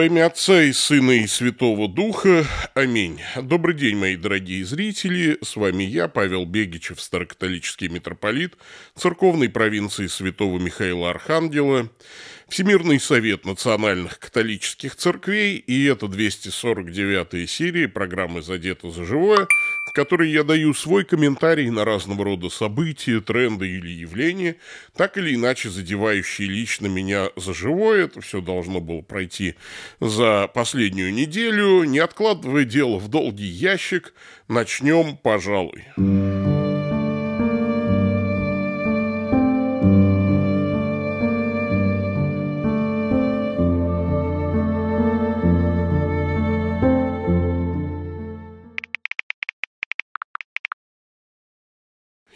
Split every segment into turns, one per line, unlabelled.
Во имя Отца и Сына и Святого Духа. Аминь. Добрый день, мои дорогие зрители. С вами я, Павел Бегичев, старокатолический митрополит церковной провинции Святого Михаила Архангела, Всемирный совет национальных католических церквей, и это 249-я серия программы «Задето за живое», в которой я даю свой комментарий на разного рода события, тренды или явления, так или иначе задевающие лично меня за живое. Это все должно было пройти за последнюю неделю. Не откладывая дело в долгий ящик, начнем, пожалуй.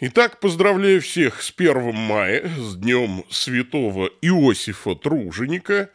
Итак, поздравляю всех с 1 мая, с днем святого Иосифа Труженика.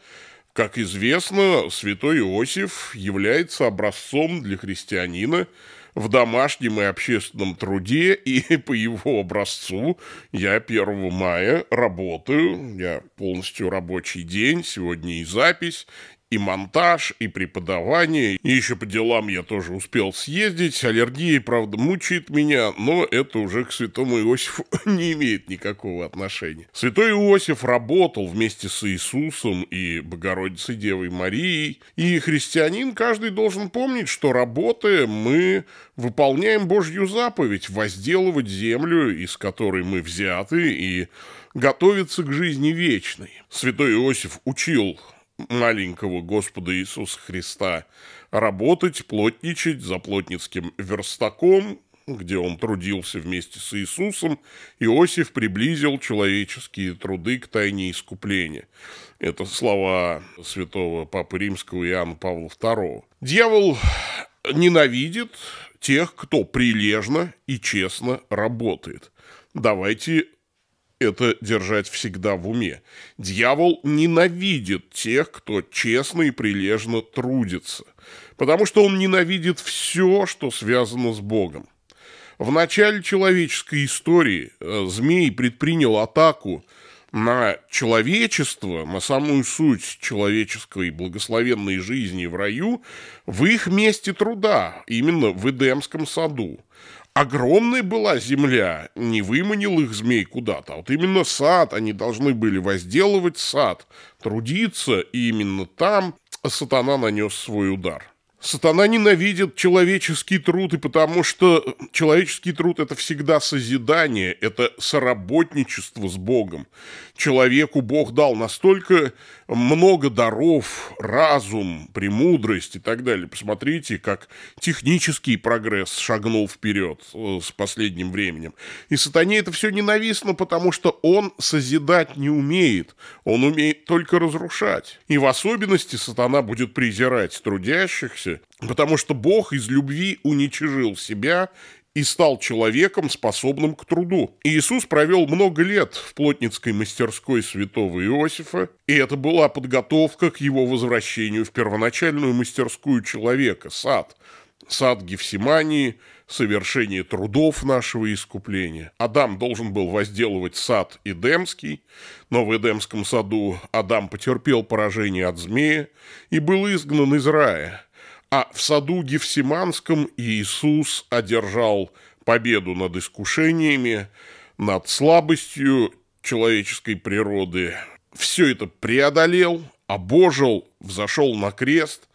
Как известно, святой Иосиф является образцом для христианина в домашнем и общественном труде, и по его образцу я 1 мая работаю, я полностью рабочий день, сегодня и запись, и монтаж, и преподавание, и еще по делам я тоже успел съездить. Аллергия, правда, мучает меня, но это уже к святому Иосифу не имеет никакого отношения. Святой Иосиф работал вместе с Иисусом и Богородицей Девой Марией, и христианин каждый должен помнить, что работая, мы выполняем Божью заповедь возделывать землю, из которой мы взяты, и готовиться к жизни вечной. Святой Иосиф учил маленького Господа Иисуса Христа работать, плотничать за плотницким верстаком, где он трудился вместе с Иисусом, Иосиф приблизил человеческие труды к тайне искупления. Это слова святого Папы Римского Иоанна Павла II. Дьявол ненавидит тех, кто прилежно и честно работает. Давайте это держать всегда в уме. Дьявол ненавидит тех, кто честно и прилежно трудится, потому что он ненавидит все, что связано с Богом. В начале человеческой истории э, змей предпринял атаку на человечество, на самую суть человеческой благословенной жизни в раю, в их месте труда, именно в Эдемском саду. Огромной была земля, не выманил их змей куда-то, а вот именно сад, они должны были возделывать сад, трудиться, и именно там сатана нанес свой удар. Сатана ненавидит человеческий труд, и потому что человеческий труд – это всегда созидание, это соработничество с Богом человеку Бог дал настолько много даров, разум, премудрость и так далее. Посмотрите, как технический прогресс шагнул вперед э, с последним временем. И сатане это все ненавистно, потому что он созидать не умеет. Он умеет только разрушать. И в особенности сатана будет презирать трудящихся, потому что Бог из любви уничижил себя и стал человеком, способным к труду. Иисус провел много лет в плотницкой мастерской святого Иосифа, и это была подготовка к его возвращению в первоначальную мастерскую человека, сад, сад Гефсимании, совершение трудов нашего искупления. Адам должен был возделывать сад Эдемский, но в Эдемском саду Адам потерпел поражение от змея и был изгнан из рая – а в саду Гефсиманском Иисус одержал победу над искушениями, над слабостью человеческой природы. Все это преодолел, обожил, взошел на крест,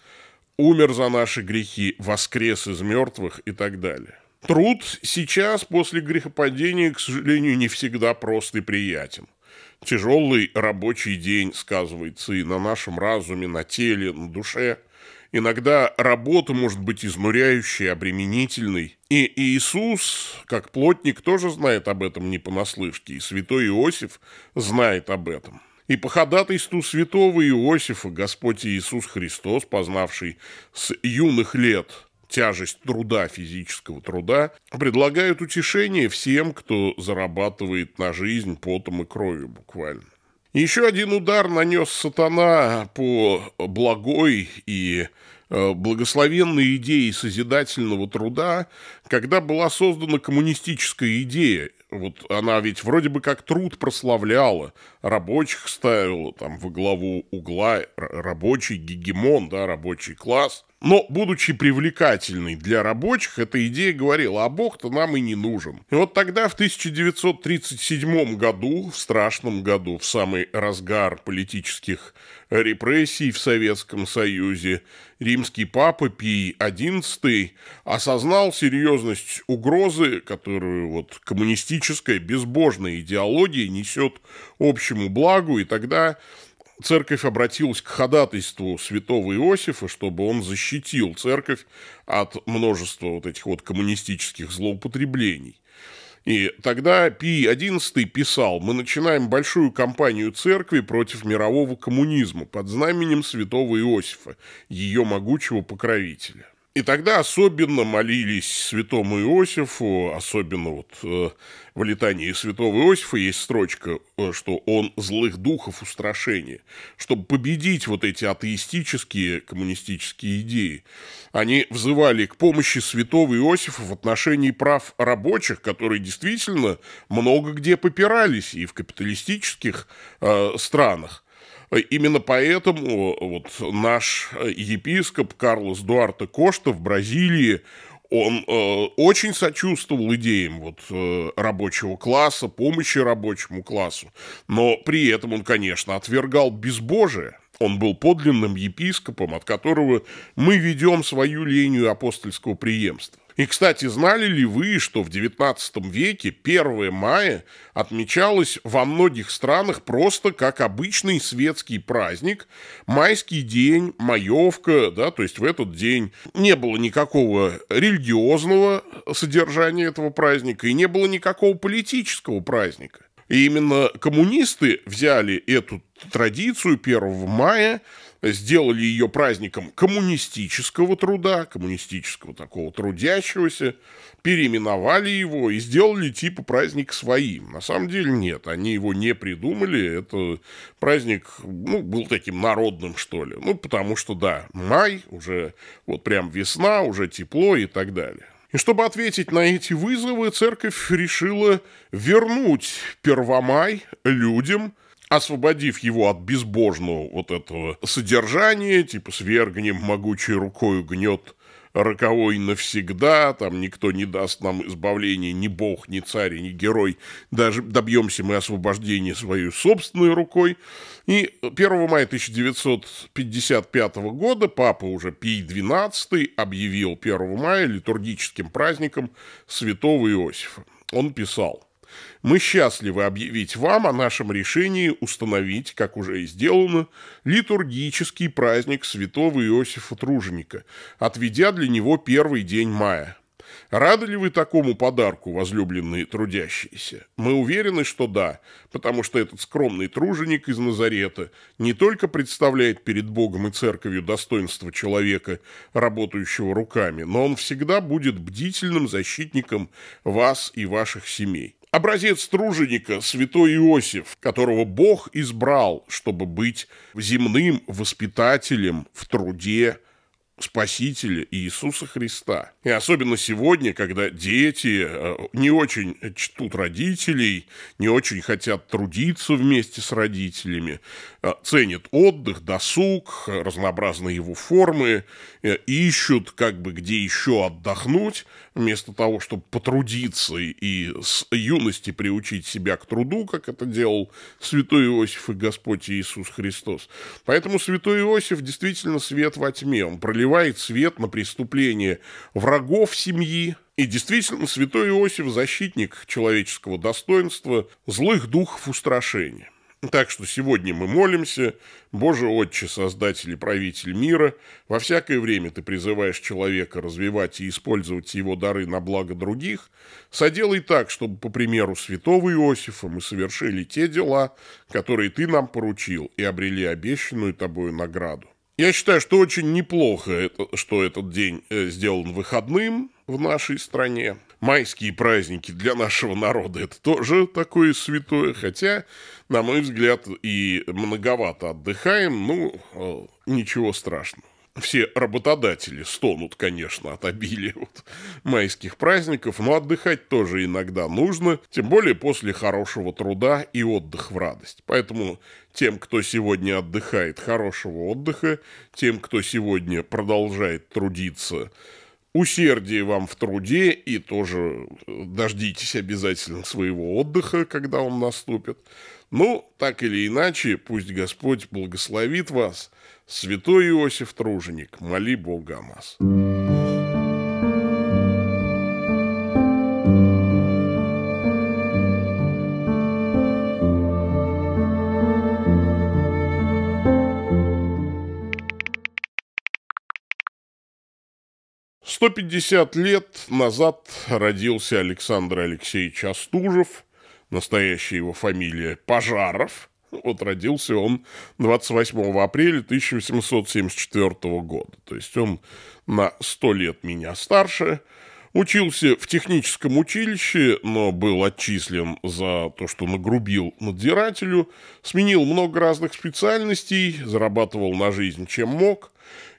умер за наши грехи, воскрес из мертвых и так далее. Труд сейчас, после грехопадения, к сожалению, не всегда прост и приятен. Тяжелый рабочий день сказывается и на нашем разуме, на теле, на душе – Иногда работа может быть изнуряющей, обременительной. И Иисус, как плотник, тоже знает об этом не понаслышке, и святой Иосиф знает об этом. И по ходатайству святого Иосифа Господь Иисус Христос, познавший с юных лет тяжесть труда, физического труда, предлагает утешение всем, кто зарабатывает на жизнь потом и кровью буквально. Еще один удар нанес сатана по благой и э, благословенной идее созидательного труда, когда была создана коммунистическая идея. Вот она ведь вроде бы как труд прославляла, рабочих ставила там во главу угла, рабочий гегемон, да, рабочий класс – но, будучи привлекательной для рабочих, эта идея говорила, а Бог-то нам и не нужен. И вот тогда, в 1937 году, в страшном году, в самый разгар политических репрессий в Советском Союзе, римский папа Пий XI осознал серьезность угрозы, которую вот коммунистическая безбожная идеология несет общему благу, и тогда церковь обратилась к ходатайству святого Иосифа, чтобы он защитил церковь от множества вот этих вот коммунистических злоупотреблений. И тогда Пий XI писал, мы начинаем большую кампанию церкви против мирового коммунизма под знаменем святого Иосифа, ее могучего покровителя. И тогда особенно молились святому Иосифу, особенно вот э, в летании святого Иосифа есть строчка, э, что он злых духов устрашения, чтобы победить вот эти атеистические коммунистические идеи. Они взывали к помощи святого Иосифа в отношении прав рабочих, которые действительно много где попирались и в капиталистических э, странах. Э, именно поэтому э, вот наш э, епископ Карлос Дуарте Кошта в Бразилии он э, очень сочувствовал идеям вот, э, рабочего класса, помощи рабочему классу, но при этом он, конечно, отвергал безбожие. Он был подлинным епископом, от которого мы ведем свою линию апостольского преемства. И, кстати, знали ли вы, что в XIX веке 1 мая отмечалось во многих странах просто как обычный светский праздник, майский день, маевка, да, то есть в этот день не было никакого религиозного содержания этого праздника и не было никакого политического праздника. И именно коммунисты взяли эту традицию 1 мая – сделали ее праздником коммунистического труда, коммунистического такого трудящегося, переименовали его и сделали типа праздник своим. На самом деле нет, они его не придумали, это праздник ну, был таким народным, что ли. Ну, потому что, да, май, уже вот прям весна, уже тепло и так далее. И чтобы ответить на эти вызовы, церковь решила вернуть Первомай людям – освободив его от безбожного вот этого содержания, типа «свергнем могучей рукой гнет роковой навсегда, там никто не даст нам избавления, ни бог, ни царь, ни герой, даже добьемся мы освобождения своей собственной рукой. И 1 мая 1955 года папа уже Пий XII объявил 1 мая литургическим праздником святого Иосифа. Он писал мы счастливы объявить вам о нашем решении установить, как уже и сделано, литургический праздник святого Иосифа Труженика, отведя для него первый день мая. Рады ли вы такому подарку, возлюбленные трудящиеся? Мы уверены, что да, потому что этот скромный труженик из Назарета не только представляет перед Богом и Церковью достоинство человека, работающего руками, но он всегда будет бдительным защитником вас и ваших семей. Образец труженика – святой Иосиф, которого Бог избрал, чтобы быть земным воспитателем в труде Спасителя Иисуса Христа. И особенно сегодня, когда дети э, не очень чтут родителей, не очень хотят трудиться вместе с родителями, Э, ценят отдых, досуг, разнообразные его формы, э, ищут как бы где еще отдохнуть, вместо того, чтобы потрудиться и с юности приучить себя к труду, как это делал святой Иосиф и Господь Иисус Христос. Поэтому святой Иосиф действительно свет во тьме, он проливает свет на преступление врагов семьи, и действительно, святой Иосиф – защитник человеческого достоинства, злых духов устрашения. Так что сегодня мы молимся, Боже Отче, Создатель и Правитель мира, во всякое время ты призываешь человека развивать и использовать его дары на благо других, соделай так, чтобы, по примеру святого Иосифа, мы совершили те дела, которые ты нам поручил, и обрели обещанную тобою награду. Я считаю, что очень неплохо, это, что этот день э, сделан выходным в нашей стране майские праздники для нашего народа это тоже такое святое, хотя, на мой взгляд, и многовато отдыхаем, ну, э, ничего страшного. Все работодатели стонут, конечно, от обилия вот майских праздников, но отдыхать тоже иногда нужно, тем более после хорошего труда и отдых в радость. Поэтому тем, кто сегодня отдыхает, хорошего отдыха, тем, кто сегодня продолжает трудиться, Усердие вам в труде и тоже э, дождитесь обязательно своего отдыха, когда он наступит. Ну, так или иначе, пусть Господь благословит вас. Святой Иосиф Труженик, моли Бога о нас. 150 лет назад родился Александр Алексеевич Остужев, настоящая его фамилия Пожаров. Вот родился он 28 апреля 1874 года. То есть он на 100 лет меня старше. Учился в техническом училище, но был отчислен за то, что нагрубил надзирателю. Сменил много разных специальностей, зарабатывал на жизнь чем мог –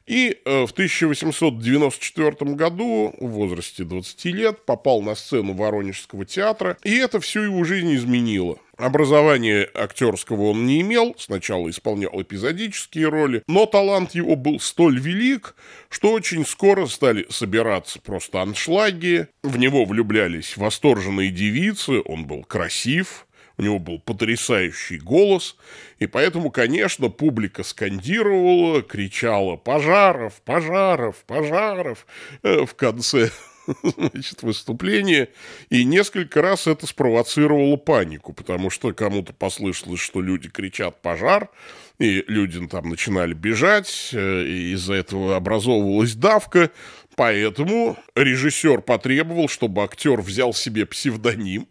и э, в 1894 году, в возрасте 20 лет, попал на сцену Воронежского театра, и это всю его жизнь изменило. Образования актерского он не имел, сначала исполнял эпизодические роли, но талант его был столь велик, что очень скоро стали собираться просто аншлаги, в него влюблялись восторженные девицы, он был красив, у него был потрясающий голос, и поэтому, конечно, публика скандировала, кричала «Пожаров! Пожаров! Пожаров!» э, в конце значит, выступление, и несколько раз это спровоцировало панику, потому что кому-то послышалось, что люди кричат «пожар», и люди там начинали бежать, э, и из-за этого образовывалась давка, Поэтому режиссер потребовал, чтобы актер взял себе псевдоним.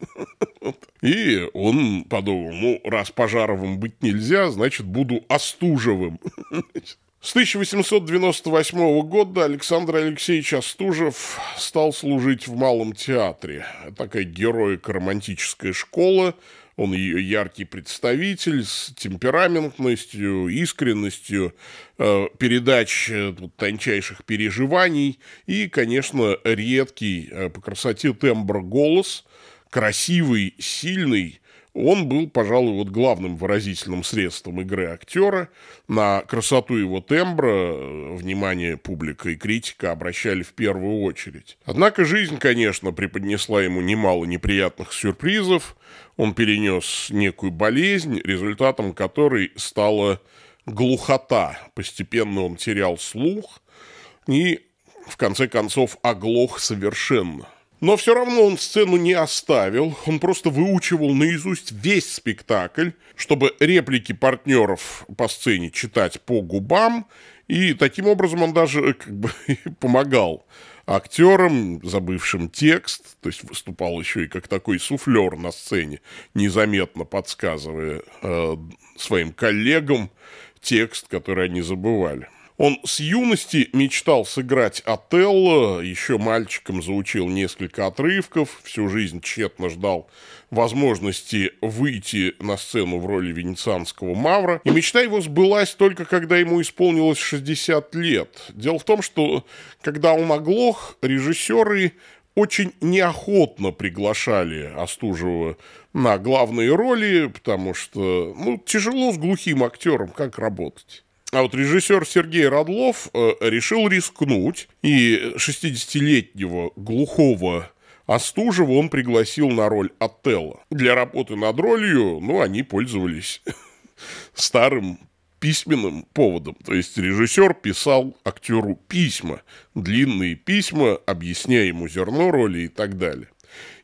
И он подумал, ну, раз Пожаровым быть нельзя, значит, буду Остужевым. С 1898 года Александр Алексеевич Остужев стал служить в Малом театре. Такая героика романтическая школа, он ее яркий представитель с темпераментностью, искренностью э, передач э, тончайших переживаний и, конечно, редкий э, по красоте тембр голос, красивый, сильный, он был, пожалуй, вот главным выразительным средством игры актера. На красоту его тембра э, внимание публика и критика обращали в первую очередь. Однако жизнь, конечно, преподнесла ему немало неприятных сюрпризов. Он перенес некую болезнь, результатом которой стала глухота. Постепенно он терял слух и, в конце концов, оглох совершенно. Но все равно он сцену не оставил, он просто выучивал наизусть весь спектакль, чтобы реплики партнеров по сцене читать по губам, и таким образом он даже э, как бы помогал актерам, забывшим текст, то есть выступал еще и как такой суфлер на сцене, незаметно подсказывая э, своим коллегам текст, который они забывали. Он с юности мечтал сыграть Отелло, еще мальчиком заучил несколько отрывков, всю жизнь тщетно ждал возможности выйти на сцену в роли венецианского мавра. И мечта его сбылась только когда ему исполнилось 60 лет. Дело в том, что когда он оглох, режиссеры очень неохотно приглашали Остужева на главные роли, потому что ну, тяжело с глухим актером, как работать. А вот режиссер Сергей Родлов э, решил рискнуть, и 60-летнего глухого Остужева он пригласил на роль Отелла. Для работы над ролью, ну, они пользовались старым письменным поводом. То есть режиссер писал актеру письма, длинные письма, объясняя ему зерно роли и так далее.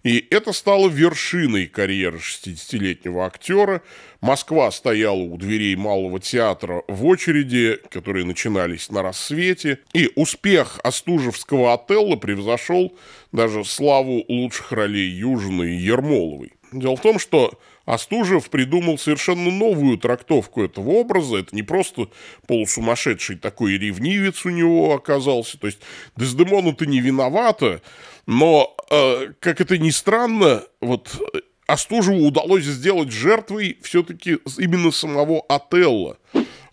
И это стало вершиной карьеры 60-летнего актера. Москва стояла у дверей Малого театра в очереди, которые начинались на рассвете. И успех Остужевского отелла превзошел даже славу лучших ролей Южины и Ермоловой. Дело в том, что Остужев придумал совершенно новую трактовку этого образа. Это не просто полусумасшедший такой ревнивец у него оказался. То есть Дездемона ты не виновата, но, э, как это ни странно, вот а Остужеву удалось сделать жертвой все-таки именно самого Отелла.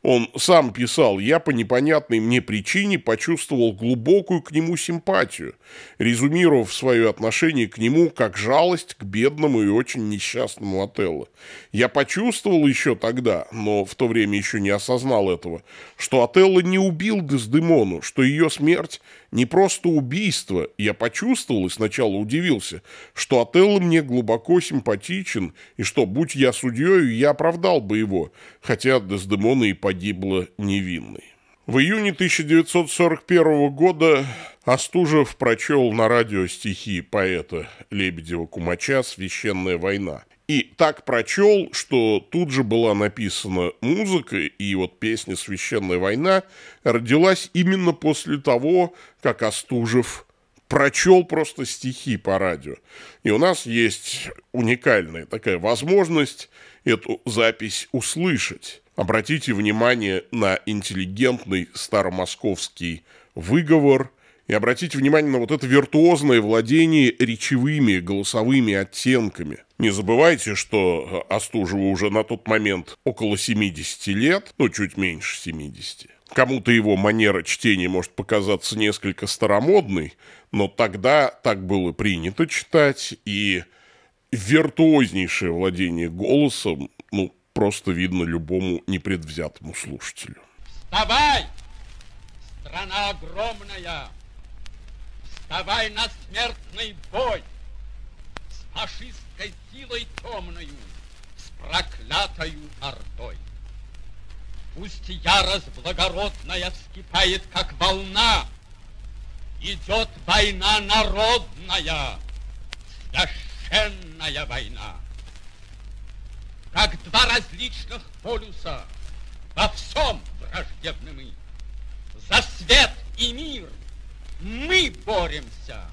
Он сам писал, я по непонятной мне причине почувствовал глубокую к нему симпатию, резюмировав свое отношение к нему как жалость к бедному и очень несчастному Отелло. Я почувствовал еще тогда, но в то время еще не осознал этого, что Отелло не убил Дездемону, что ее смерть не просто убийство. Я почувствовал и сначала удивился, что Отелло мне глубоко симпатичен, и что, будь я судьей, я оправдал бы его, хотя Дездемона и погибла невинной. В июне 1941 года Остужев прочел на радио стихи поэта Лебедева-Кумача «Священная война», и так прочел, что тут же была написана музыка, и вот песня «Священная война» родилась именно после того, как Остужев прочел просто стихи по радио. И у нас есть уникальная такая возможность эту запись услышать. Обратите внимание на интеллигентный старомосковский выговор – и обратите внимание на вот это виртуозное владение речевыми, голосовыми оттенками. Не забывайте, что э, Остужеву уже на тот момент около 70 лет, ну, чуть меньше 70. Кому-то его манера чтения может показаться несколько старомодной, но тогда так было принято читать, и виртуознейшее владение голосом, ну, просто видно любому непредвзятому слушателю.
Вставай, страна огромная! вставай на смертный бой С фашистской силой темною, с проклятою ордой. Пусть ярость благородная вскипает, как волна, Идет война народная, священная война. Как два различных полюса, во всем враждебны мы, За свет и мир — мы боремся,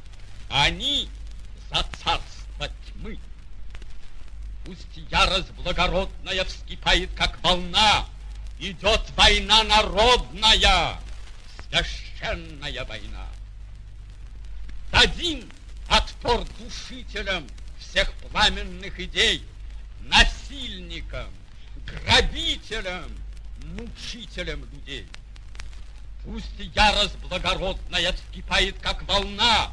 они за царство тьмы. Пусть ярость благородная вскипает, как волна, Идет война народная, священная война. Дадим отпор душителям всех пламенных идей, Насильникам, грабителям, мучителям людей. Пусть ярость благородная вскипает, как волна,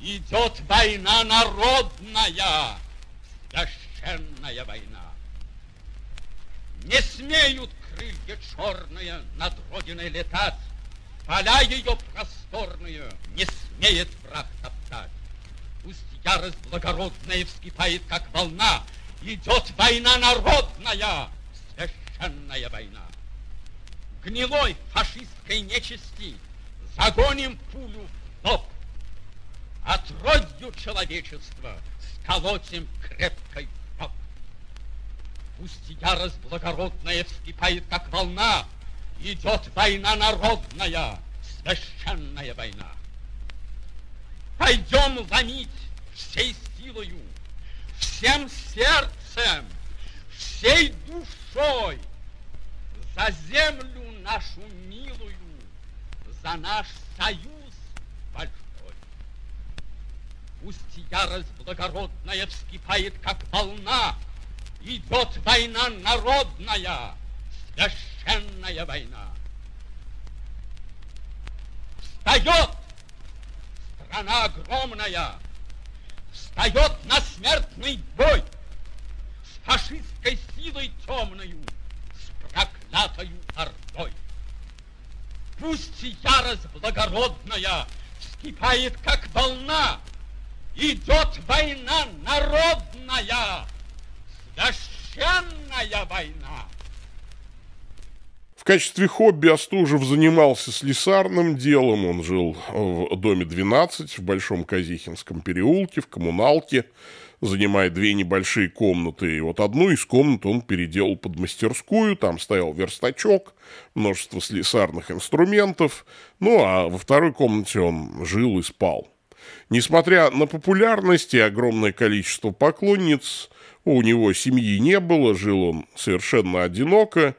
Идет война народная, священная война. Не смеют крылья черные над родиной летать, Поля ее просторные не смеет враг топтать. Пусть ярость благородная вскипает, как волна, Идет война народная, священная война гнилой фашистской нечисти загоним пулю в лоб. Отродью человечества сколотим крепкой лоб. Пусть ярость благородная вскипает, как волна, идет война народная, священная война. Пойдем ломить всей силою, всем сердцем, всей душой за землю нашу милую, за наш союз большой. Пусть ярость благородная вскипает, как волна, идет война народная, священная война. Встает страна огромная, встает на смертный бой с фашистской силой темною, клятою ордой. Пусть ярость благородная вскипает, как волна, Идет война народная, священная война.
В качестве хобби Остужев занимался слесарным делом. Он жил в доме 12 в Большом Казихинском переулке, в коммуналке занимает две небольшие комнаты. И вот одну из комнат он переделал под мастерскую, там стоял верстачок, множество слесарных инструментов. Ну, а во второй комнате он жил и спал. Несмотря на популярность и огромное количество поклонниц, у него семьи не было, жил он совершенно одиноко.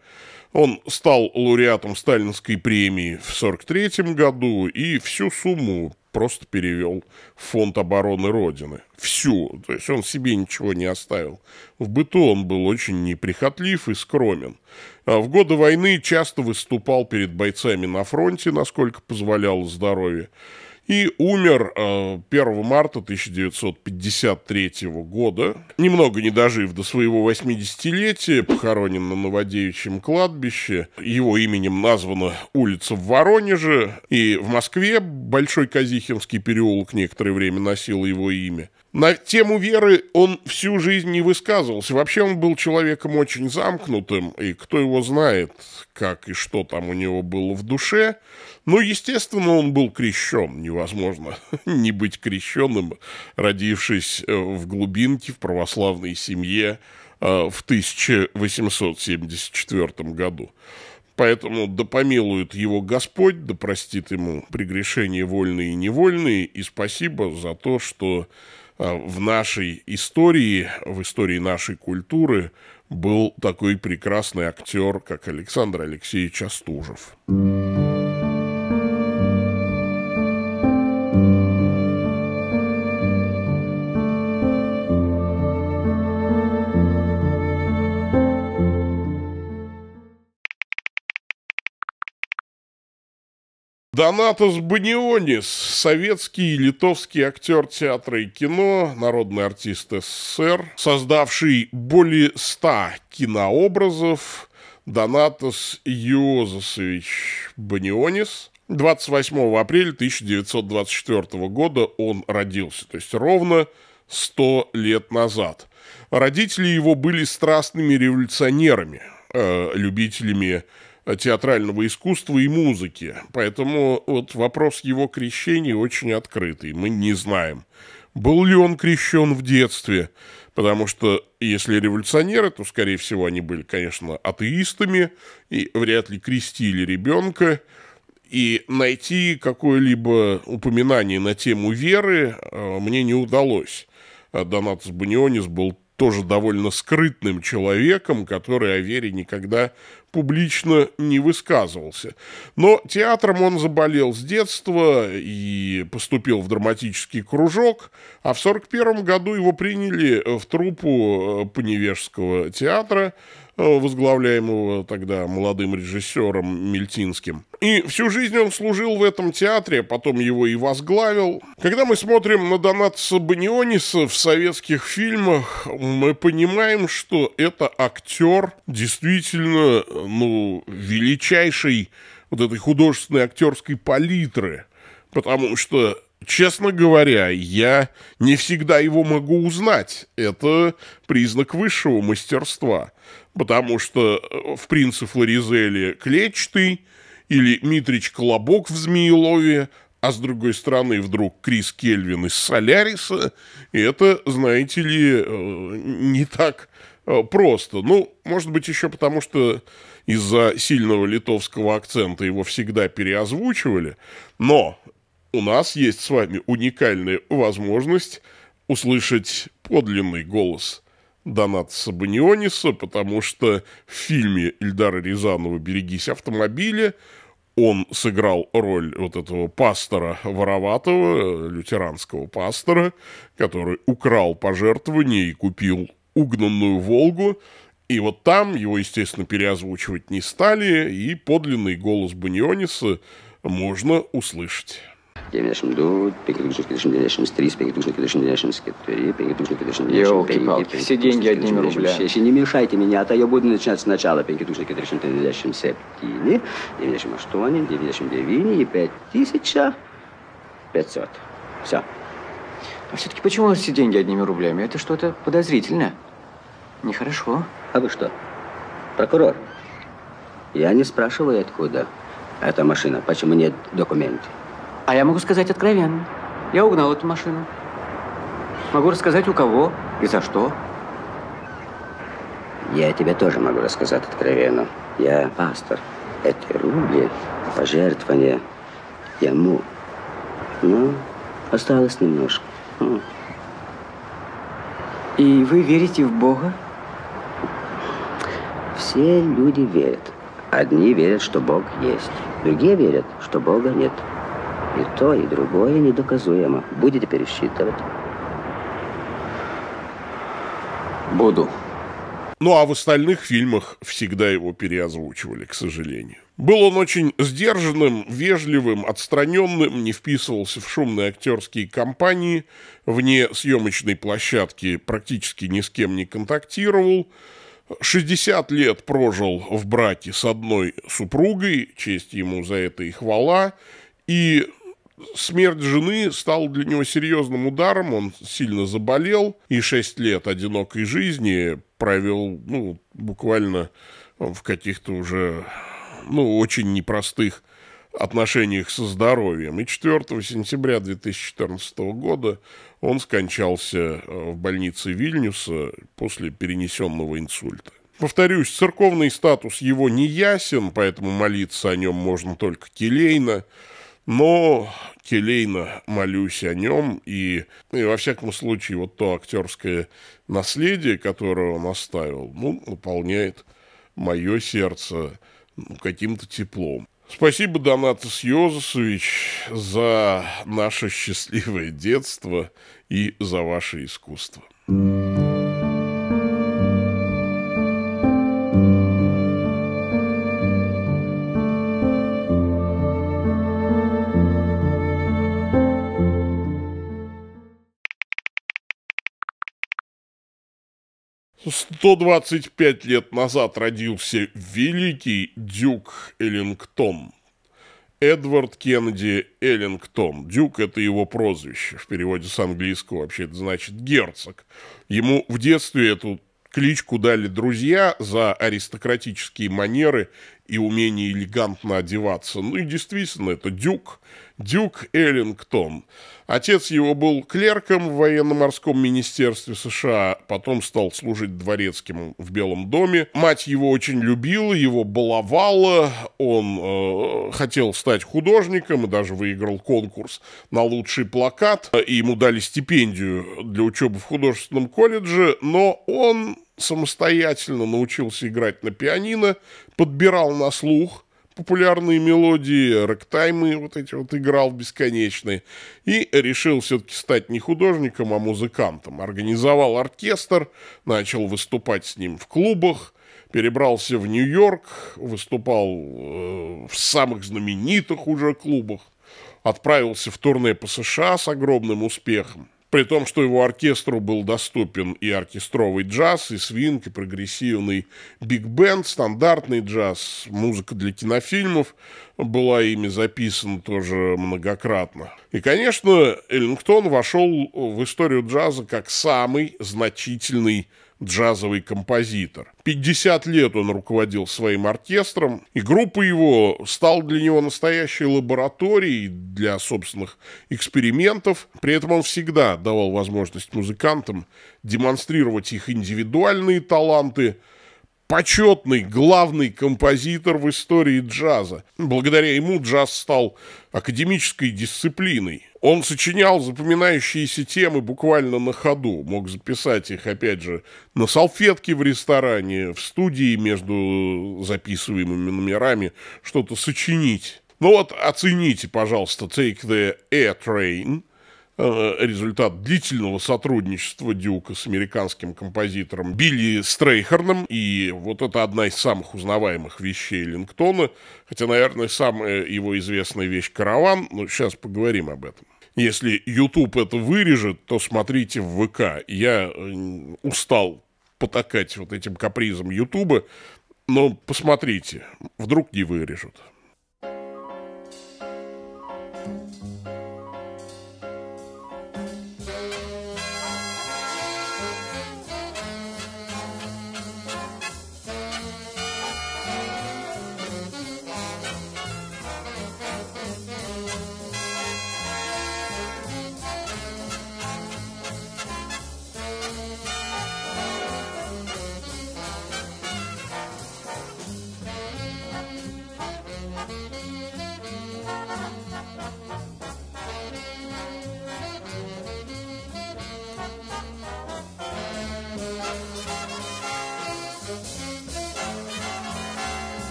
Он стал лауреатом Сталинской премии в 1943 году и всю сумму просто перевел в фонд обороны Родины. Всю. То есть он себе ничего не оставил. В быту он был очень неприхотлив и скромен. А в годы войны часто выступал перед бойцами на фронте, насколько позволяло здоровье и умер 1 э, марта 1953 года, немного не дожив до своего 80-летия, похоронен на Новодевичьем кладбище. Его именем названа улица в Воронеже, и в Москве Большой Казихинский переулок некоторое время носил его имя. На тему веры он всю жизнь не высказывался. Вообще он был человеком очень замкнутым, и кто его знает, как и что там у него было в душе. Ну, естественно, он был крещен. Невозможно не быть крещенным, родившись э, в глубинке, в православной семье э, в 1874 году. Поэтому да помилует его Господь, да простит ему прегрешения вольные и невольные, и спасибо за то, что Э, в нашей истории, в истории нашей культуры был такой прекрасный актер, как Александр Алексеевич Астужев. Thank you. Донатос Банионис, советский и литовский актер театра и кино, народный артист СССР, создавший более ста кинообразов, Донатос Йозасович Банионис. 28 апреля 1924 года он родился, то есть ровно 100 лет назад. Родители его были страстными революционерами, э, любителями Э, театрального искусства и музыки. Поэтому вот вопрос его крещения очень открытый. Мы не знаем, был ли он крещен в детстве, потому что если революционеры, то, скорее всего, они были, конечно, атеистами и вряд ли крестили ребенка. И найти какое-либо упоминание на тему веры э, мне не удалось. Донатас Банионис был тоже довольно скрытным человеком, который о вере никогда публично не высказывался. Но театром он заболел с детства и поступил в драматический кружок, а в 1941 году его приняли в труппу э, Поневежского театра – Э, возглавляемого тогда молодым режиссером Мельтинским. И всю жизнь он служил в этом театре, потом его и возглавил. Когда мы смотрим на донат Сабаниониса в советских фильмах, мы понимаем, что это актер действительно, ну, величайший вот этой художественной актерской палитры. Потому что Честно говоря, я не всегда его могу узнать. Это признак высшего мастерства потому что э, в «Принце Флоризеле» клетчатый, или Митрич Колобок в «Змеелове», а с другой стороны вдруг Крис Кельвин из «Соляриса», и это, знаете ли, э, не так э, просто. Ну, может быть, еще потому, что из-за сильного литовского акцента его всегда переозвучивали, но у нас есть с вами уникальная возможность услышать подлинный голос – донат Сабаниониса, потому что в фильме Ильдара Рязанова «Берегись автомобиля» он сыграл роль вот этого пастора вороватого, э, лютеранского пастора, который украл пожертвования и купил угнанную «Волгу», и вот там его, естественно, переозвучивать не стали, и подлинный голос Баньониса можно услышать.
Елки-палки,
все деньги одними рублями. Не мешайте меня, а то я буду начинать сначала.
Что они? и пять
тысяча пятьсот. Все. А все-таки почему у нас все деньги одними рублями? Это что-то подозрительное. Нехорошо. А вы что?
Прокурор. Я не спрашиваю, откуда эта машина, почему нет документов.
А я могу сказать откровенно. Я угнал эту машину. Могу рассказать,
у кого и за что. Я тебе тоже могу рассказать откровенно. Я пастор. Эти рубли, пожертвования ему. Ну, осталось немножко. Хм.
И вы верите в Бога?
Все люди верят. Одни верят, что Бог есть. Другие верят, что Бога нет. И то, и другое недоказуемо. Будете пересчитывать?
Буду. Ну а в остальных фильмах всегда его переозвучивали, к сожалению. Был он очень сдержанным, вежливым, отстраненным, не вписывался в шумные актерские компании, вне съемочной площадки практически ни с кем не контактировал. 60 лет прожил в браке с одной супругой, честь ему за это и хвала, и Смерть жены стала для него серьезным ударом, он сильно заболел и шесть лет одинокой жизни провел, ну, буквально э, в каких-то уже, ну, очень непростых отношениях со здоровьем. И 4 сентября 2014 года он скончался э, в больнице Вильнюса после перенесенного инсульта. Повторюсь, церковный статус его не ясен, поэтому молиться о нем можно только келейно. Но келейно молюсь о нем, и, ну, и во всяком случае вот то актерское наследие, которое он оставил, ну, наполняет мое сердце ну, каким-то теплом. Спасибо, Донатас Йозусович, за наше счастливое детство и за ваше искусство. 125 лет назад родился великий дюк Эллингтон. Эдвард Кеннеди Эллингтон. Дюк – это его прозвище. В переводе с английского вообще это значит «герцог». Ему в детстве эту кличку дали друзья за аристократические манеры и умение элегантно одеваться. Ну и действительно, это Дюк, Дюк Эллингтон. Отец его был клерком в военно-морском министерстве США, потом стал служить дворецким в Белом доме. Мать его очень любила, его баловала, он э, хотел стать художником и даже выиграл конкурс на лучший плакат. И ему дали стипендию для учебы в художественном колледже, но он самостоятельно научился играть на пианино, подбирал на слух – популярные мелодии, рэктаймы вот эти вот играл бесконечные. И решил все-таки стать не художником, а музыкантом. Организовал оркестр, начал выступать с ним в клубах, перебрался в Нью-Йорк, выступал э, в самых знаменитых уже клубах, отправился в турне по США с огромным успехом при том, что его оркестру был доступен и оркестровый джаз, и свинг, и прогрессивный биг-бенд, стандартный джаз, музыка для кинофильмов была ими записана тоже многократно. И, конечно, Эллингтон вошел в историю джаза как самый значительный джазовый композитор. 50 лет он руководил своим оркестром, и группа его стала для него настоящей лабораторией для собственных экспериментов. При этом он всегда давал возможность музыкантам демонстрировать их индивидуальные таланты – почетный главный композитор в истории джаза. Благодаря ему джаз стал академической дисциплиной. Он сочинял запоминающиеся темы буквально на ходу, мог записать их, опять же, на салфетке в ресторане, в студии между записываемыми номерами, что-то сочинить. Ну вот, оцените, пожалуйста, Take the Air Train – Э, результат длительного сотрудничества Дюка с американским композитором Билли Стрейхерном. И вот это одна из самых узнаваемых вещей Лингтона. Хотя, наверное, самая его известная вещь «Караван». Но сейчас поговорим об этом. Если YouTube это вырежет, то смотрите в ВК. Я э, устал потакать вот этим капризом Ютуба, но посмотрите, вдруг не вырежут.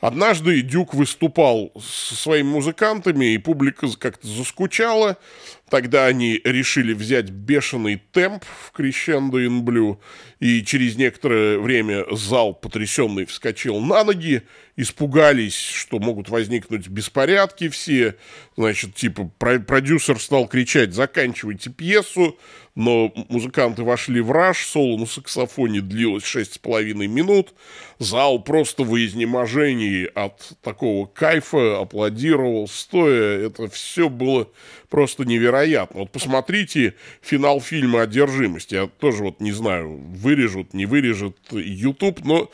Однажды Дюк выступал со своими музыкантами, и публика как-то заскучала. Тогда они решили взять бешеный темп в «Крещендо Инблю», и через некоторое время зал, потрясенный, вскочил на ноги, испугались, что могут возникнуть беспорядки все. Значит, типа, продюсер стал кричать «заканчивайте пьесу», но музыканты вошли в раж, соло на саксофоне длилось шесть с половиной минут, зал просто в изнеможении от такого кайфа аплодировал стоя, это все было просто невероятно. Вот посмотрите финал фильма «Одержимость», я тоже вот не знаю, вырежут, не вырежут YouTube, но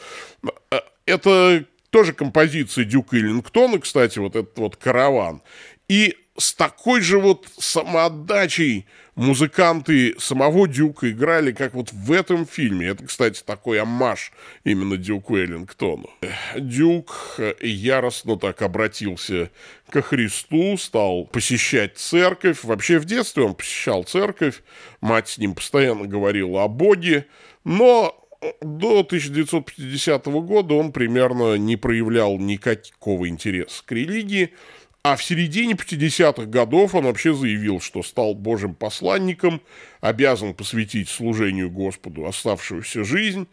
э, это тоже композиции Дюка Иллингтона, кстати, вот этот вот «Караван». И с такой же вот самоотдачей музыканты самого Дюка играли, как вот в этом фильме. Это, кстати, такой аммаж именно Дюку Эллингтону. Дюк э, яростно так обратился ко Христу, стал посещать церковь. Вообще в детстве он посещал церковь, мать с ним постоянно говорила о Боге, но э, до 1950 года он примерно не проявлял никакого интереса к религии. А в середине 50-х годов он вообще заявил, что стал божьим посланником, обязан посвятить служению Господу оставшуюся жизнь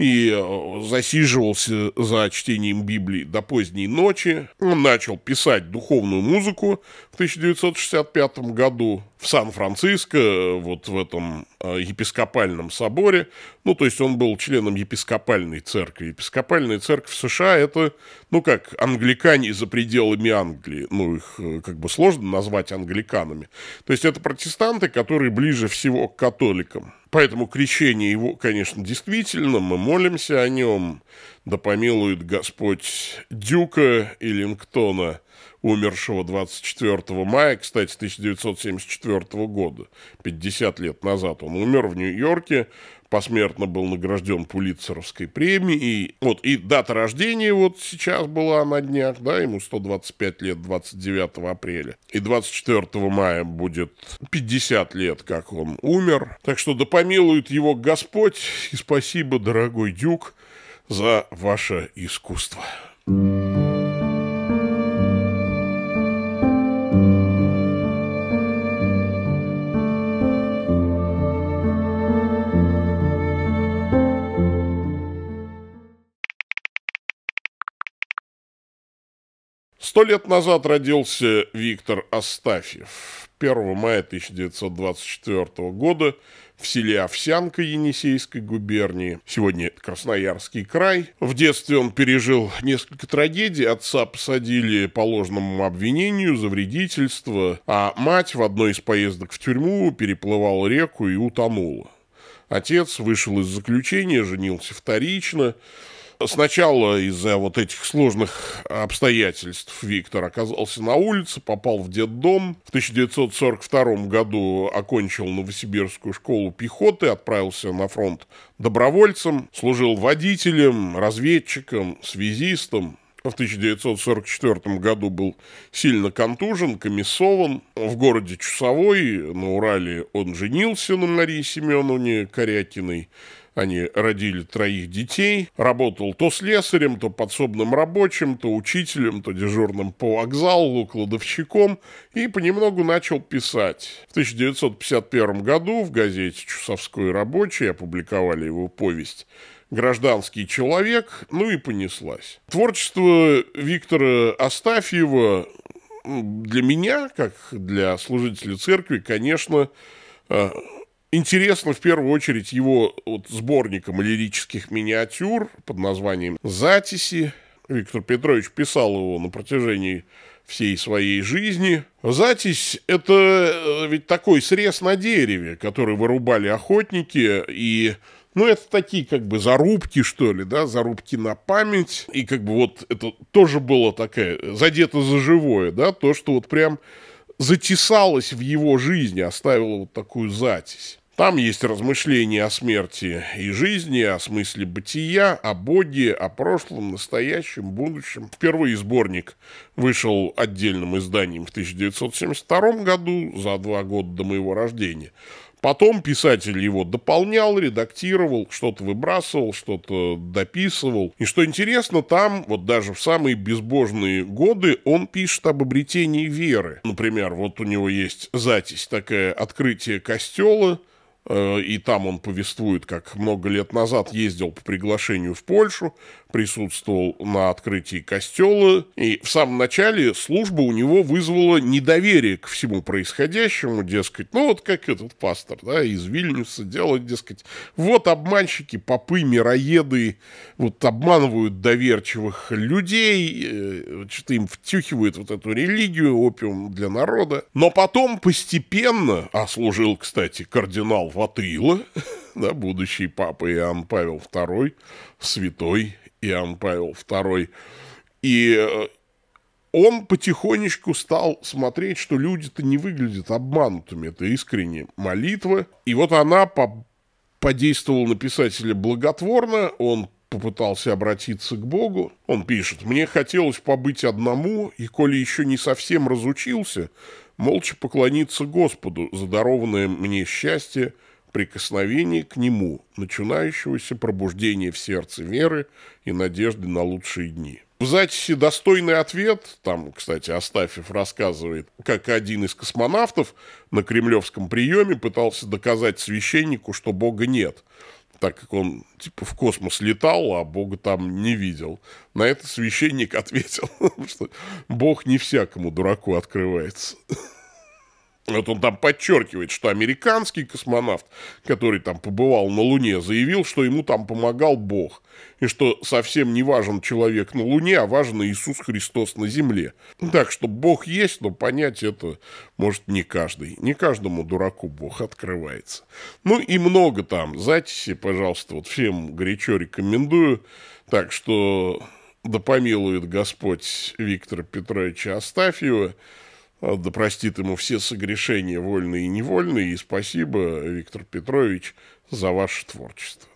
и э, засиживался за чтением Библии до поздней ночи. Он начал писать духовную музыку в 1965 году в Сан-Франциско, э, вот в этом э, епископальном соборе. Ну, то есть он был членом епископальной церкви. Епископальная церковь США – это, ну, как англикане за пределами Англии. Ну, их как бы сложно назвать англиканами. То есть это протестанты, которые ближе всего к католикам. Поэтому крещение его, конечно, действительно, мы молимся о нем, да помилует Господь Дюка Эллингтона, умершего 24 мая, кстати, 1974 года, 50 лет назад он умер в Нью-Йорке посмертно был награжден Пулитцеровской премией. Вот, и дата рождения вот сейчас была на днях, да, ему 125 лет 29 апреля. И 24 мая будет 50 лет, как он умер. Так что да помилует его Господь, и спасибо, дорогой Дюк, за ваше искусство. thank you Сто лет назад родился Виктор Астафьев. 1 мая 1924 года в селе Овсянка Енисейской губернии. Сегодня это Красноярский край. В детстве он пережил несколько трагедий. Отца посадили по ложному обвинению за вредительство, а мать в одной из поездок в тюрьму переплывала реку и утонула. Отец вышел из заключения, женился вторично. Сначала из-за вот этих сложных обстоятельств Виктор оказался на улице, попал в детдом. В 1942 году окончил Новосибирскую школу пехоты, отправился на фронт добровольцем, служил водителем, разведчиком, связистом, в 1944 году был сильно контужен, комиссован. В городе Чусовой на Урале он женился на Марии Семеновне Корякиной. Они родили троих детей. Работал то слесарем, то подсобным рабочим, то учителем, то дежурным по вокзалу, кладовщиком. И понемногу начал писать. В 1951 году в газете «Чусовской рабочий» опубликовали его повесть гражданский человек, ну и понеслась. Творчество Виктора Астафьева для меня, как для служителя церкви, конечно, э, Интересно, в первую очередь, его вот, сборником лирических миниатюр под названием «Затиси». Виктор Петрович писал его на протяжении всей своей жизни. Затись – это э, ведь такой срез на дереве, который вырубали охотники, и ну, это такие как бы зарубки, что ли, да, зарубки на память. И как бы вот это тоже было такое задето за живое, да, то, что вот прям затесалось в его жизни, оставило вот такую затись. Там есть размышления о смерти и жизни, о смысле бытия, о Боге, о прошлом, настоящем, будущем. Впервые сборник вышел отдельным изданием в 1972 году, за два года до моего рождения. Потом писатель его дополнял, редактировал, что-то выбрасывал, что-то дописывал. И что интересно, там, вот даже в самые безбожные годы, он пишет об обретении веры. Например, вот у него есть запись такая «Открытие костела», Э, и там он повествует, как много лет назад ездил по приглашению в Польшу, присутствовал на открытии костела, и в самом начале служба у него вызвала недоверие к всему происходящему, дескать, ну вот как этот пастор, да, из Вильнюса делает, дескать, вот обманщики, попы, мироеды, вот обманывают доверчивых людей, э, что-то им втюхивают вот эту религию, опиум для народа. Но потом постепенно, а служил, кстати, кардинал Ватыла, да, будущий папа Иоанн Павел II, святой Иоанн Павел II. И э, он потихонечку стал смотреть, что люди-то не выглядят обманутыми. Это искренне молитва. И вот она по подействовала на писателя благотворно. Он попытался обратиться к Богу. Он пишет, «Мне хотелось побыть одному, и коли еще не совсем разучился, молча поклониться Господу за дарованное мне счастье прикосновение к Нему, начинающегося пробуждение в сердце веры и надежды на лучшие дни. В записи «Достойный ответ», там, кстати, Астафьев рассказывает, как один из космонавтов на кремлевском приеме пытался доказать священнику, что Бога нет – так как он типа в космос летал, а Бога там не видел. На это священник ответил, что Бог не всякому дураку открывается. Вот он там подчеркивает, что американский космонавт, который там побывал на Луне, заявил, что ему там помогал Бог, и что совсем не важен человек на Луне, а важен Иисус Христос на Земле. Так что Бог есть, но понять это может не каждый. Не каждому дураку Бог открывается. Ну и много там записи, пожалуйста, вот всем горячо рекомендую. Так что да помилует Господь Виктора Петровича Астафьева. А, да простит ему все согрешения, вольные и невольные. И спасибо, Виктор Петрович, за ваше творчество.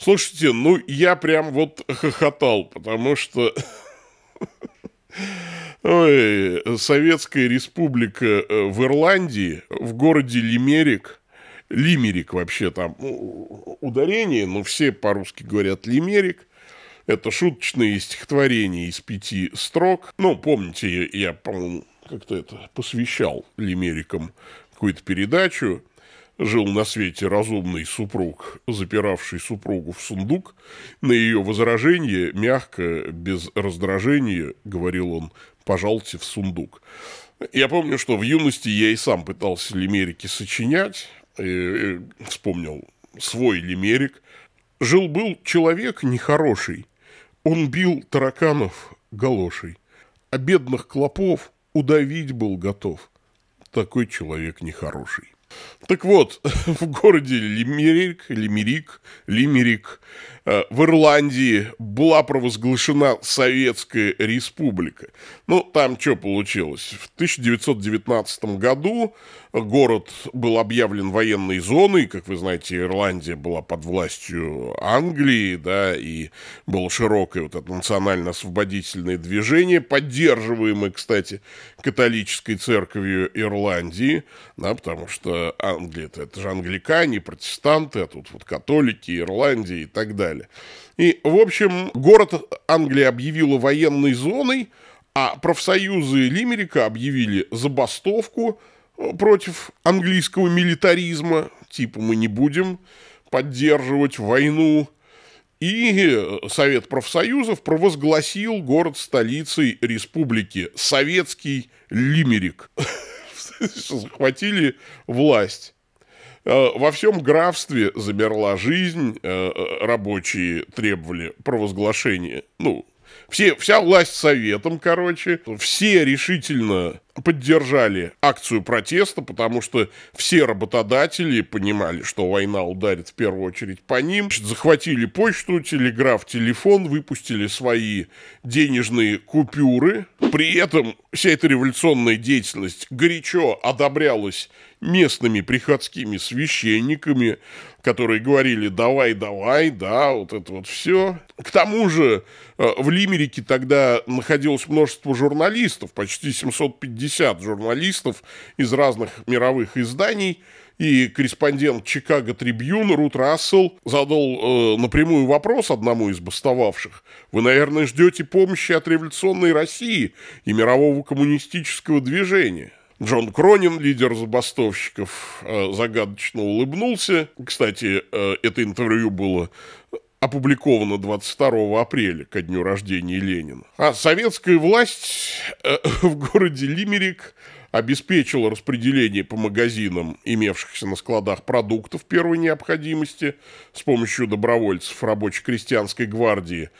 Слушайте, ну я прям вот хохотал, потому что Ой, Советская Республика э, в Ирландии, в городе Лимерик, Лимерик вообще там ну, ударение, но все по-русски говорят Лимерик. Это шуточное стихотворение из пяти строк. Ну, помните, я, я по-моему, как-то это посвящал Лимерикам какую-то передачу. Жил на свете разумный супруг, запиравший супругу в сундук. На ее возражение, мягко, без раздражения, говорил он, пожалуйте в сундук. Я помню, что в юности я и сам пытался лимерики сочинять. И э, э, вспомнил свой лимерик. Жил-был человек нехороший. Он бил тараканов галошей, а бедных клопов удавить был готов. Такой человек нехороший. Так вот, в городе Лимерик, Лимерик, Лимерик э, в Ирландии была провозглашена Советская Республика. Ну, там что получилось? В 1919 году город был объявлен военной зоной, как вы знаете, Ирландия была под властью Англии, да, и было широкое вот это национально-освободительное движение, поддерживаемое, кстати, католической церковью Ирландии, да, потому что Англия это, это же англикане, протестанты, а тут вот католики, Ирландия и так далее. И, в общем, город Англия объявила военной зоной, а профсоюзы Лимерика объявили забастовку – против английского милитаризма, типа мы не будем поддерживать войну. И э, Совет профсоюзов провозгласил город столицей республики Советский Лимерик. Захватили власть. Э, во всем графстве замерла жизнь, э, рабочие требовали провозглашения. Ну, все, вся власть советом, короче. Все решительно поддержали акцию протеста, потому что все работодатели понимали, что война ударит в первую очередь по ним. Захватили почту, телеграф, телефон, выпустили свои денежные купюры. При этом вся эта революционная деятельность горячо одобрялась местными приходскими священниками, которые говорили «давай, давай», да, вот это вот все. К тому же э, в Лимерике тогда находилось множество журналистов, почти 750 50 журналистов из разных мировых изданий, и корреспондент Чикаго Трибьюн Рут Рассел задал э, напрямую вопрос одному из бастовавших. «Вы, наверное, ждете помощи от революционной России и мирового коммунистического движения?» Джон Кронин, лидер забастовщиков, э, загадочно улыбнулся. Кстати, э, это интервью было опубликовано 22 апреля, ко дню рождения Ленина. А советская власть э, в городе Лимерик обеспечила распределение по магазинам имевшихся на складах продуктов первой необходимости с помощью добровольцев рабочей крестьянской гвардии.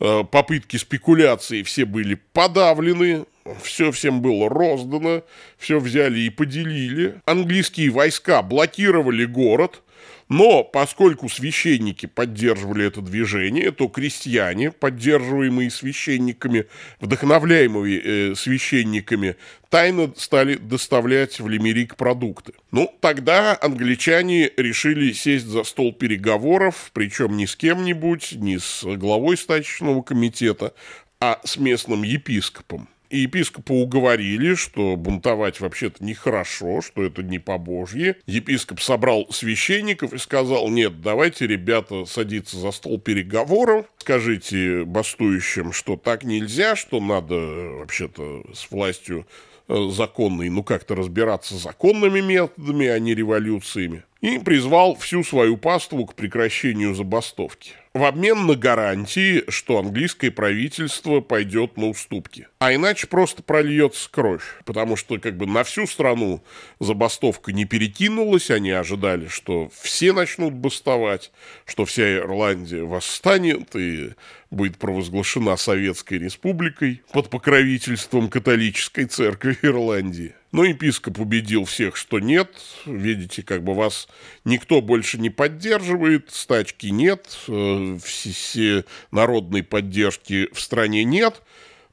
Э, попытки спекуляции все были подавлены, все всем было роздано, все взяли и поделили. Английские войска блокировали город – но поскольку священники поддерживали это движение, то крестьяне, поддерживаемые священниками, вдохновляемые э, священниками, тайно стали доставлять в Лимерик продукты. Ну, тогда англичане решили сесть за стол переговоров, причем не с кем-нибудь, не с главой стачечного комитета, а с местным епископом. И епископа уговорили, что бунтовать вообще-то нехорошо, что это не по-божье. Епископ собрал священников и сказал, нет, давайте, ребята, садиться за стол переговоров, скажите бастующим, что так нельзя, что надо вообще-то с властью э, законной, ну как-то разбираться законными методами, а не революциями и призвал всю свою паству к прекращению забастовки. В обмен на гарантии, что английское правительство пойдет на уступки. А иначе просто прольется кровь, потому что как бы на всю страну забастовка не перекинулась, они ожидали, что все начнут бастовать, что вся Ирландия восстанет и будет провозглашена Советской Республикой под покровительством католической церкви Ирландии. Но епископ убедил всех, что нет. Видите, как бы вас никто больше не поддерживает, стачки нет, э, все народной поддержки в стране нет.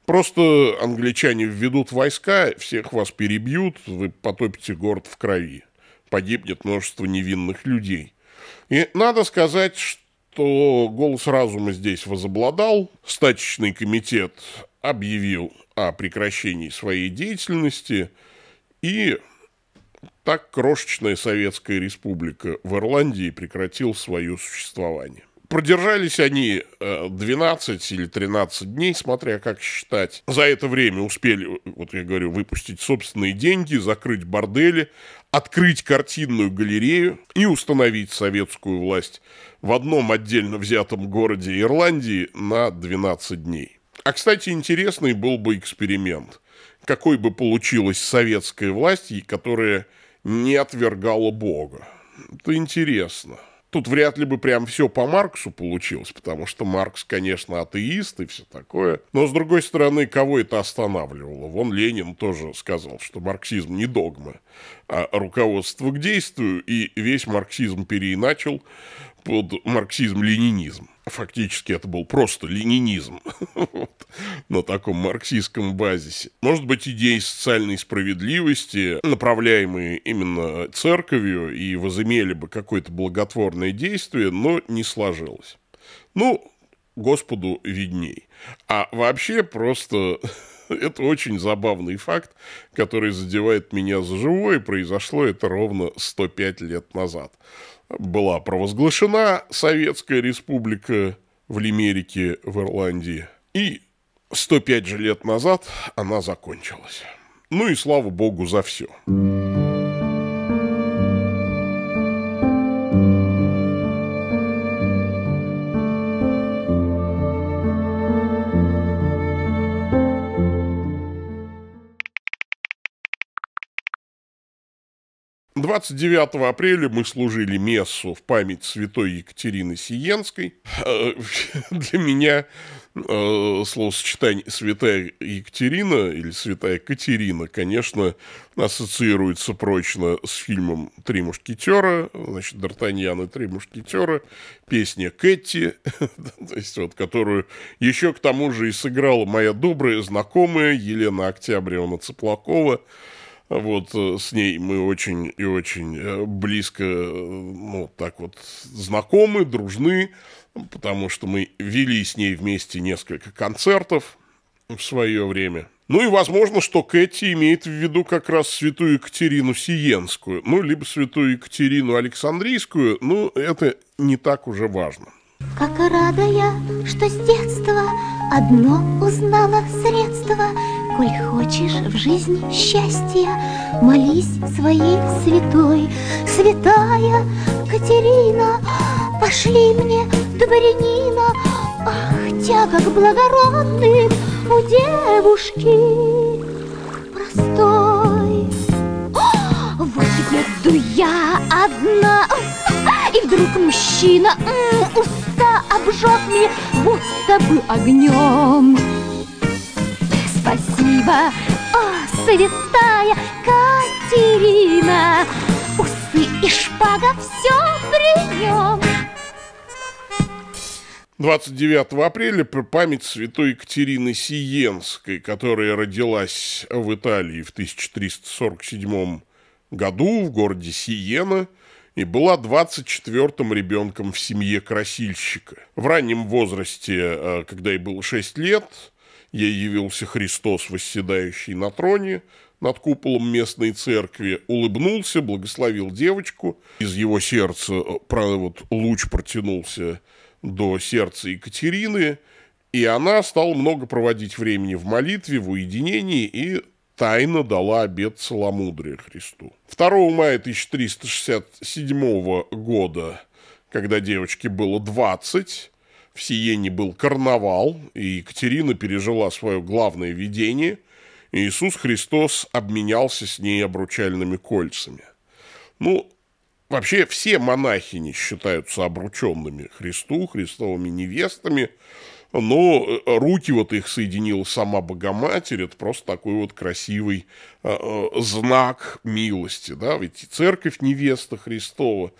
Просто англичане введут войска, всех вас перебьют, вы потопите город в крови. Погибнет множество невинных людей. И надо сказать, что голос разума здесь возобладал. стачечный комитет объявил о прекращении своей деятельности – и так крошечная Советская Республика в Ирландии прекратила свое существование. Продержались они 12 э, или 13 дней, смотря как считать. За это время успели, вот я говорю, выпустить собственные деньги, закрыть бордели, открыть картинную галерею и установить советскую власть в одном отдельно взятом городе Ирландии на 12 дней. А, кстати, интересный был бы эксперимент – какой бы получилась советская власть, которая не отвергала Бога. Это интересно. Тут вряд ли бы прям все по Марксу получилось, потому что Маркс, конечно, атеист и все такое. Но, с другой стороны, кого это останавливало? Вон Ленин тоже сказал, что марксизм не догма, а руководство к действию, и весь марксизм переиначил под марксизм-ленинизм. Фактически это был просто ленинизм вот, на таком марксистском базисе. Может быть, идеи социальной справедливости, направляемые именно церковью, и возымели бы какое-то благотворное действие, но не сложилось. Ну, Господу видней. А вообще просто это очень забавный факт, который задевает меня за живое, произошло это ровно 105 лет назад была провозглашена Советская Республика в Лимерике, в Ирландии. И 105 же лет назад она закончилась. Ну и слава богу за все. 29 апреля мы служили мессу в память святой Екатерины Сиенской. Э, для меня э, словосочетание «святая Екатерина» или «святая Катерина», конечно, ассоциируется прочно с фильмом «Три мушкетера», значит, «Д'Артаньян и три мушкетера», песня «Кэти», то есть вот, которую еще к тому же и сыграла моя добрая знакомая Елена Октябревна Цыплакова, вот э, с ней мы очень и очень э, близко, ну, так вот, знакомы, дружны, потому что мы вели с ней вместе несколько концертов в свое время. Ну и возможно, что Кэти имеет в виду как раз святую Екатерину Сиенскую, ну, либо святую Екатерину Александрийскую, ну, это не так уже важно. Как рада я, что с детства одно узнала средство – Коль хочешь в жизни счастья, Молись своей
святой, Святая Катерина, Пошли мне дворянина, Ах, тяга к благородным у девушки Простой. Вот Выеду я одна, И вдруг мужчина уста обжег мне, Будто бы огнем спасибо, о, святая Катерина. Усы и шпага все при нем.
29 апреля память святой Екатерины Сиенской, которая родилась в Италии в 1347 году в городе Сиена и была 24-м ребенком в семье красильщика. В раннем возрасте, э, когда ей было 6 лет, Ей явился Христос, восседающий на троне, над куполом местной церкви, улыбнулся, благословил девочку. Из его сердца э, вот, луч протянулся до сердца Екатерины, и она стала много проводить времени в молитве, в уединении и тайно дала обет целомудрия Христу. 2 мая 1367 года, когда девочке было 20, в Сиене был карнавал, и Екатерина пережила свое главное видение, и Иисус Христос обменялся с ней обручальными кольцами. Ну, вообще все монахини считаются обрученными Христу, христовыми невестами – но э, руки вот их соединила сама Богоматерь, это просто такой вот красивый э, э, знак милости, да, ведь и церковь невеста Христова.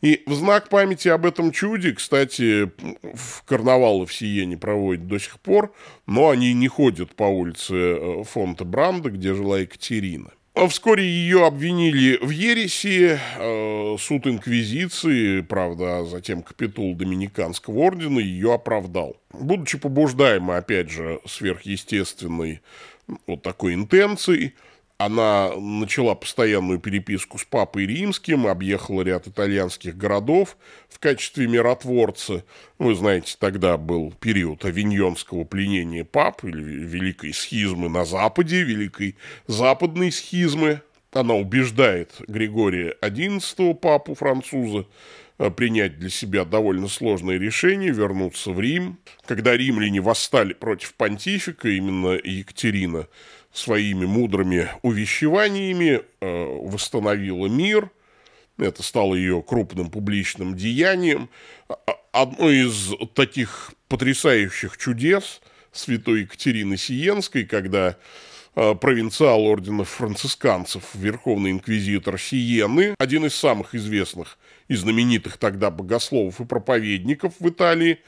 И в знак памяти об этом чуде, кстати, в карнавалы в Сиене проводят до сих пор, но они не ходят по улице Фонта Бранда, где жила Екатерина. А вскоре ее обвинили в ереси, э, суд инквизиции, правда, а затем капитул Доминиканского ордена ее оправдал. Будучи побуждаемой, опять же, сверхъестественной вот такой интенцией, она начала постоянную переписку с папой римским, объехала ряд итальянских городов в качестве миротворца. Ну, вы знаете, тогда был период авиньонского пленения пап или великой схизмы на Западе, великой западной схизмы. Она убеждает Григория XI, папу француза, э, принять для себя довольно сложное решение, вернуться в Рим. Когда римляне восстали против понтифика, именно Екатерина своими мудрыми увещеваниями э, восстановила мир. Это стало ее крупным публичным деянием. А, а, одно из таких потрясающих чудес святой Екатерины Сиенской, когда э, провинциал ордена францисканцев, верховный инквизитор Сиены, один из самых известных и знаменитых тогда богословов и проповедников в Италии,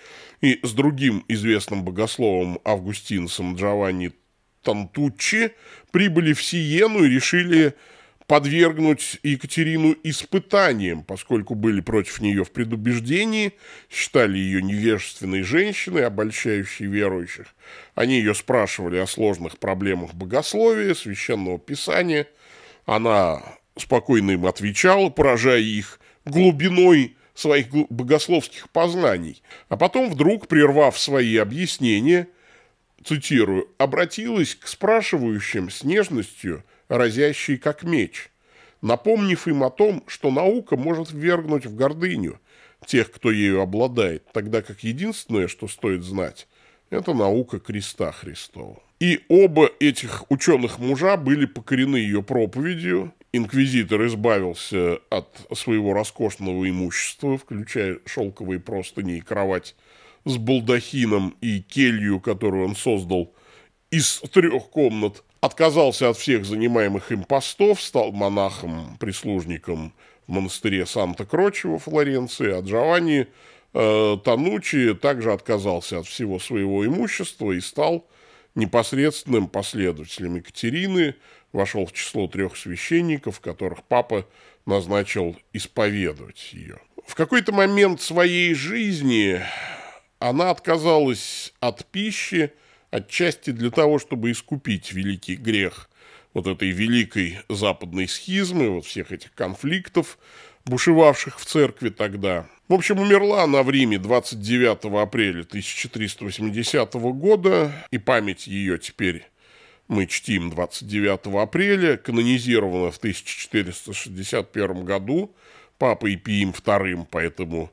и с другим известным богословом Августинцем Джованни Тантуччи прибыли в Сиену и решили подвергнуть Екатерину испытаниям, поскольку были против нее в предубеждении, считали ее невежественной женщиной, обольщающей верующих. Они ее спрашивали о сложных проблемах богословия, священного писания. Она спокойно им отвечала, поражая их глубиной своих богословских познаний. А потом вдруг, прервав свои объяснения – цитирую, обратилась к спрашивающим с нежностью, разящей как меч, напомнив им о том, что наука может ввергнуть в гордыню тех, кто ею обладает, тогда как единственное, что стоит знать, это наука креста Христова. И оба этих ученых мужа были покорены ее проповедью. Инквизитор избавился от своего роскошного имущества, включая шелковые простыни и кровать с балдахином и келью, которую он создал из трех комнат, отказался от всех занимаемых им постов, стал монахом, прислужником в монастыре санта Крочи во Флоренции, а Джованни э, Танучи также отказался от всего своего имущества и стал непосредственным последователем Екатерины, вошел в число трех священников, которых папа назначил исповедовать ее. В какой-то момент своей жизни она отказалась от пищи отчасти для того, чтобы искупить великий грех вот этой великой западной схизмы, вот всех этих конфликтов, бушевавших в церкви тогда. В общем, умерла она в Риме 29 апреля 1380 года, и память ее теперь мы чтим 29 апреля, канонизирована в 1461 году папой Пием II, поэтому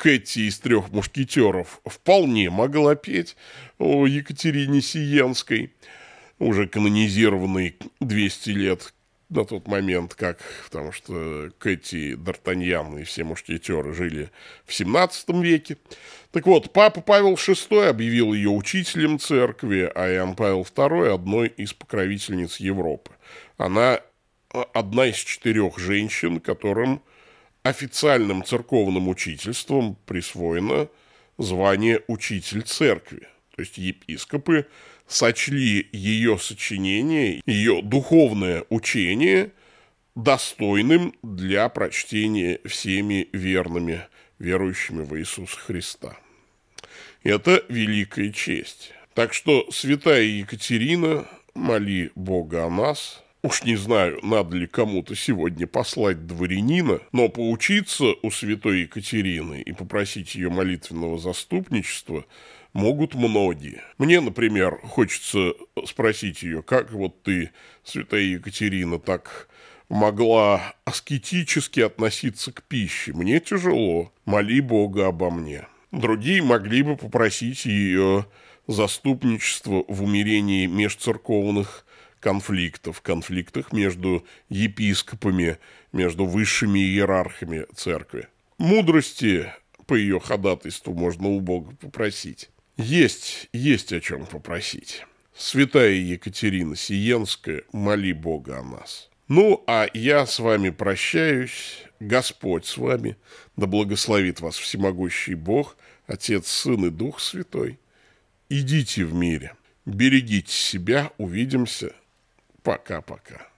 Кэти из «Трех мушкетеров» вполне могла петь о Екатерине Сиенской, уже канонизированной 200 лет на тот момент, как, потому что Кэти, Д'Артаньян и все мушкетеры жили в 17 веке. Так вот, папа Павел VI объявил ее учителем церкви, а Иоанн Павел II – одной из покровительниц Европы. Она а, одна из четырех женщин, которым официальным церковным учительством присвоено звание «учитель церкви». То есть епископы сочли ее сочинение, ее духовное учение достойным для прочтения всеми верными, верующими в Иисуса Христа. Это великая честь. Так что святая Екатерина, моли Бога о нас – Уж не знаю, надо ли кому-то сегодня послать дворянина, но поучиться у святой Екатерины и попросить ее молитвенного заступничества могут многие. Мне, например, хочется э, спросить ее, как вот ты, святая Екатерина, так могла аскетически относиться к пище. Мне тяжело, моли Бога обо мне. Другие могли бы попросить ее заступничество в умерении межцерковных конфликтов, конфликтах между епископами, между высшими иерархами церкви. Мудрости по ее ходатайству можно у Бога попросить. Есть, есть о чем попросить. Святая Екатерина Сиенская, моли Бога о нас. Ну, а я с вами прощаюсь. Господь с вами. Да благословит вас всемогущий Бог, Отец, Сын и Дух Святой. Идите в мире. Берегите себя. Увидимся Пока-пока.